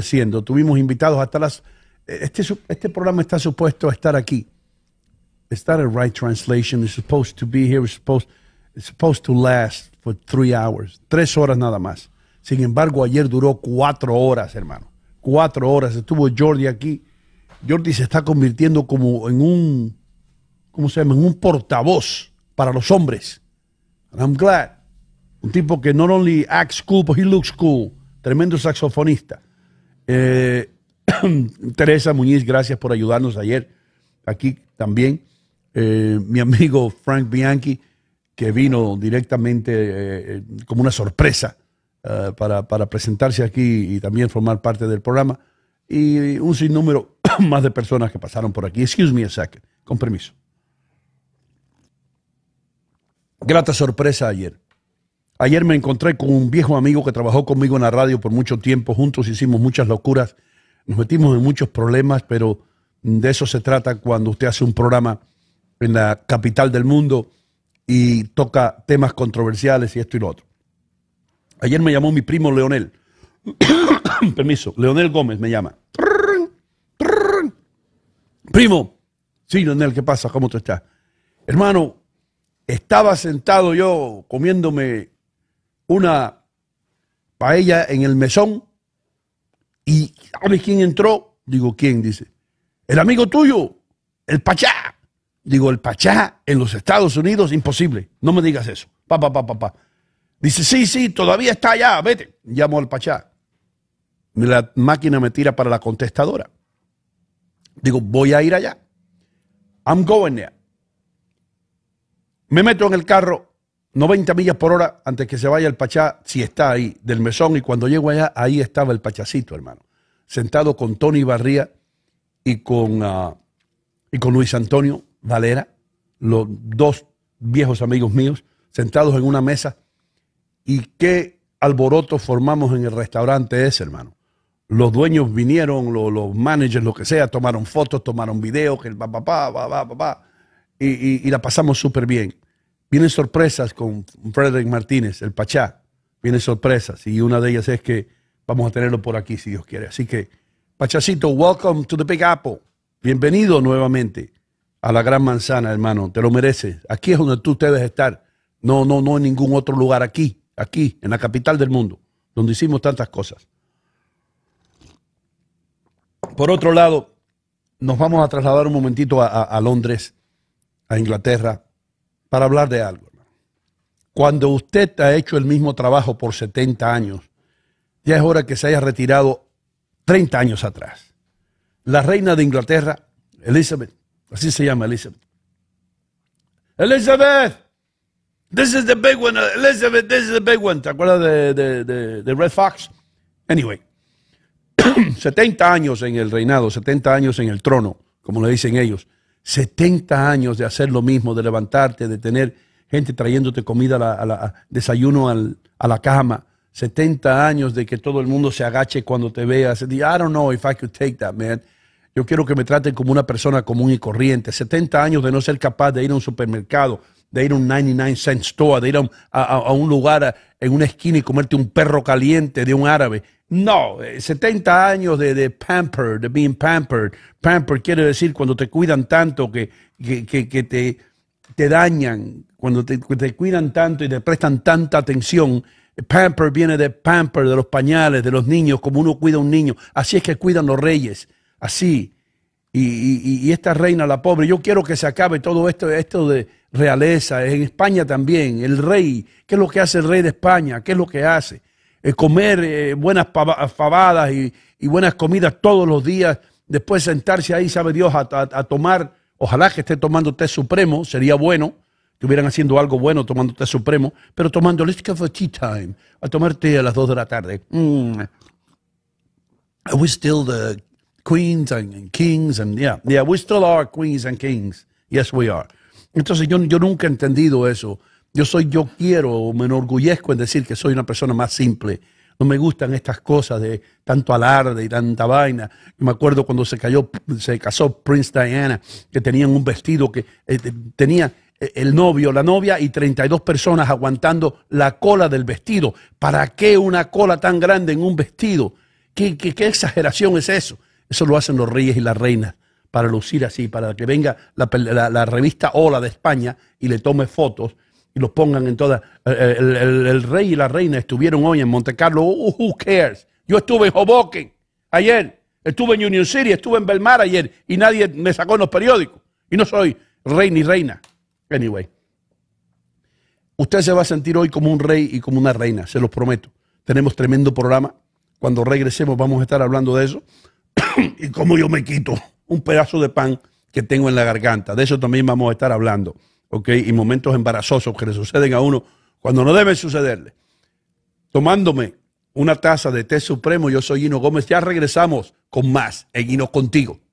siendo. Tuvimos invitados hasta las... Eh, este, este programa está supuesto a estar aquí. Estar en a right translation. It's supposed to be here. It's supposed, supposed to last for three hours. Tres horas nada más. Sin embargo, ayer duró cuatro horas, hermano. Cuatro horas. Estuvo Jordi aquí. Jordi se está convirtiendo como en un, ¿cómo se llama? En un portavoz para los hombres. And I'm glad. Un tipo que no only acts cool, but he looks cool. Tremendo saxofonista. Eh, Teresa Muñiz, gracias por ayudarnos ayer. Aquí también eh, mi amigo Frank Bianchi, que vino directamente eh, como una sorpresa para, presentarse aquí y también formar parte del programa. Y un sinnúmero más de personas que pasaron por aquí. Excuse me a con permiso. Grata sorpresa ayer. Ayer me encontré con un viejo amigo que trabajó conmigo en la radio por mucho tiempo. Juntos hicimos muchas locuras, nos metimos en muchos problemas, pero de eso se trata cuando usted hace un programa en la capital del mundo y toca temas controversiales y esto y lo otro. Ayer me llamó mi primo Leonel. Permiso, Leonel Gómez me llama. Primo, sí, Leonel, ¿qué pasa? ¿Cómo tú estás? Hermano, estaba sentado yo comiéndome una paella en el mesón y ¿sabes quién entró? Digo, ¿quién? Dice, el amigo tuyo, el Pachá. Digo, el Pachá en los Estados Unidos, imposible. No me digas eso. Pa, pa, pa, Dice, sí, sí, todavía está allá, vete. Llamo al Pachá. La máquina me tira para la contestadora. Digo, voy a ir allá. I'm going there. Me meto en el carro 90 millas por hora antes que se vaya el Pachá, si está ahí, del mesón. Y cuando llego allá, ahí estaba el Pachacito, hermano. Sentado con Tony Barría y con, ah, y con Luis Antonio Valera, los dos viejos amigos míos, sentados en una mesa. Y qué alboroto formamos en el restaurante ese, hermano. Los dueños vinieron, los, managers, lo que sea, tomaron fotos, tomaron videos, que el papá, papá, papá, Y, y la pasamos súper bien. Vienen sorpresas con Frederick Martínez, el Pachá. Vienen sorpresas y una de ellas es que vamos a tenerlo por aquí si Dios quiere. Así que, Pachacito, welcome to the Big Apple. Bienvenido nuevamente a la Gran Manzana, hermano. Te lo mereces. Aquí es donde tú debes estar. No, no, no en ningún otro lugar. Aquí, aquí, en la capital del mundo, donde hicimos tantas cosas. Por otro lado, nos vamos a trasladar un momentito a, a Londres, a Inglaterra, para hablar de algo. Cuando usted ha hecho el mismo trabajo por 70 años, ya es hora que se haya retirado 30 años atrás. La reina de Inglaterra, Elizabeth, así se llama Elizabeth. Elizabeth, this is the big one. Elizabeth, this is the big one. ¿Te acuerdas de, Red Fox? Anyway, 70 años en el reinado, 70 años en el trono, como le dicen ellos. 70 años de hacer lo mismo, de levantarte, de tener gente trayéndote comida a, la, desayuno a la cama. 70 años de que todo el mundo se agache cuando te veas. I don't know if I could take that, man. Yo quiero que me traten como una persona común y corriente. 70 años de no ser capaz de ir a un supermercado de ir a un 99 cent store, de ir a un, a, un lugar en una esquina y comerte un perro caliente de un árabe. No, 70 eh, años de, pamper, de being pampered. Pamper quiere decir cuando te cuidan tanto que, que, que, te, te, dañan, cuando te, cuidan tanto y te prestan tanta atención. Pamper viene de pamper, de los pañales, de los niños, como uno cuida a un niño. Así es que cuidan los reyes, así. Y, y, y esta reina, la pobre, yo quiero que se acabe todo esto, esto de, realeza, en España también, el rey, ¿qué es lo que hace el rey de España? ¿Qué es lo que hace? Eh, comer eh, buenas fabadas y, buenas comidas todos los días, después sentarse ahí, sabe Dios, a, tomar, ojalá que esté tomando té supremo, sería bueno, estuvieran haciendo algo bueno tomando té supremo, pero tomando, let's have for tea time, a tomar té a las 2 de la tarde. Mm. are we still the queens and, and, kings, and yeah, yeah, we still are queens and kings. Yes, we are. Entonces yo, yo nunca he entendido eso. Yo soy, yo quiero, me enorgullezco en decir que soy una persona más simple. No me gustan estas cosas de tanto alarde y tanta vaina. me acuerdo cuando se cayó, se casó Prince Diana, que tenían un vestido que eh, tenía eh, el novio, la novia y 32 personas aguantando la cola del vestido. ¿Para qué una cola tan grande en un vestido? qué exageración es eso? Eso lo hacen los reyes y las reinas para lucir así, para que venga la, revista Hola de España y le tome fotos y los pongan en todas. El, rey y la reina estuvieron hoy en Monte Carlo. Uh, who cares? Yo estuve en Hoboken ayer, estuve en Union City, estuve en Belmar ayer y nadie me sacó en los periódicos. Y no soy rey ni reina. Anyway, usted se va a sentir hoy como un rey y como una reina, se los prometo. Tenemos tremendo programa. Cuando regresemos vamos a estar hablando de eso y cómo yo me quito un pedazo de pan que tengo en la garganta. De eso también vamos a estar hablando, ¿ok? Y momentos embarazosos que le suceden a uno cuando no deben sucederle. Tomándome una taza de té supremo, yo soy Hino Gómez. Ya regresamos con más en Hino Contigo.